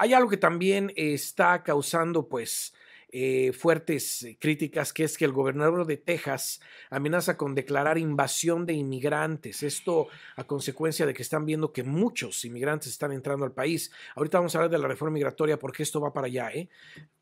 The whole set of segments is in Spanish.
Hay algo que también está causando pues eh, fuertes eh, críticas, que es que el gobernador de Texas amenaza con declarar invasión de inmigrantes. Esto a consecuencia de que están viendo que muchos inmigrantes están entrando al país. Ahorita vamos a hablar de la reforma migratoria porque esto va para allá. ¿eh?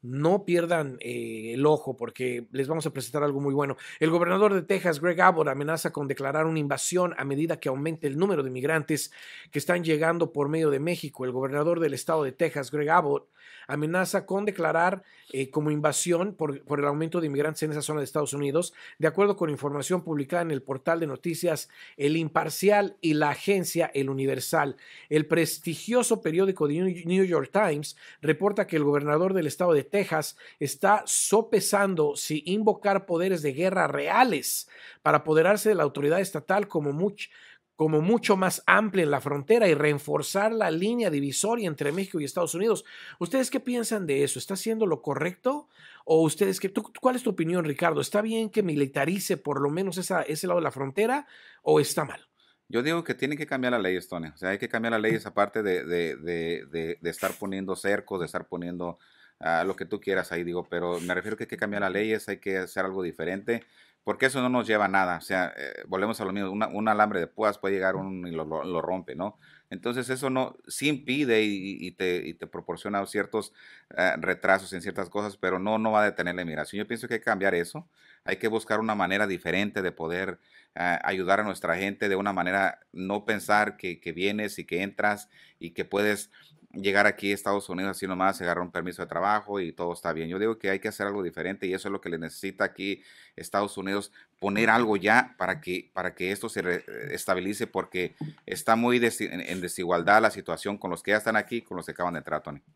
No pierdan eh, el ojo porque les vamos a presentar algo muy bueno. El gobernador de Texas, Greg Abbott, amenaza con declarar una invasión a medida que aumente el número de inmigrantes que están llegando por medio de México. El gobernador del estado de Texas, Greg Abbott, amenaza con declarar como invasión por, el aumento de inmigrantes en esa zona de Estados Unidos, de acuerdo con información publicada en el portal de noticias El Imparcial y la agencia El Universal. El prestigioso periódico The New York Times reporta que el gobernador del estado de Texas está sopesando si invocar poderes de guerra reales para apoderarse de la autoridad estatal como mucho como mucho más amplia en la frontera y reforzar la línea divisoria entre México y Estados Unidos. ¿Ustedes qué piensan de eso? ¿Está haciendo lo correcto? ¿O ustedes ¿Cuál es tu opinión, Ricardo? ¿Está bien que militarice por lo menos esa, ese lado de la frontera o está mal? Yo digo que tiene que cambiar la ley, Estonia. O sea, hay que cambiar la leyes aparte de, estar poniendo cercos, de estar poniendo ah, lo que tú quieras ahí, digo, pero me refiero que hay que cambiar las leyes, hay que hacer algo diferente porque eso no nos lleva a nada. O sea, eh, volvemos a lo mismo, un alambre de púas puede llegar uno y lo, rompe, ¿no? Entonces eso no, sí impide y, te, proporciona ciertos eh, retrasos en ciertas cosas, pero no, no va a detener la inmigración. Yo pienso que hay que cambiar eso, hay que buscar una manera diferente de poder eh, ayudar a nuestra gente de una manera, no pensar que vienes y que entras y que puedes llegar aquí a Estados Unidos así nomás, agarrar un permiso de trabajo y todo está bien. Yo digo que hay que hacer algo diferente y eso es lo que le necesita aquí Estados Unidos, poner algo ya para que, para que esto se eh, estabilice porque está muy en desigualdad la situación con los que ya están aquí, con los que acaban de entrar, Tony.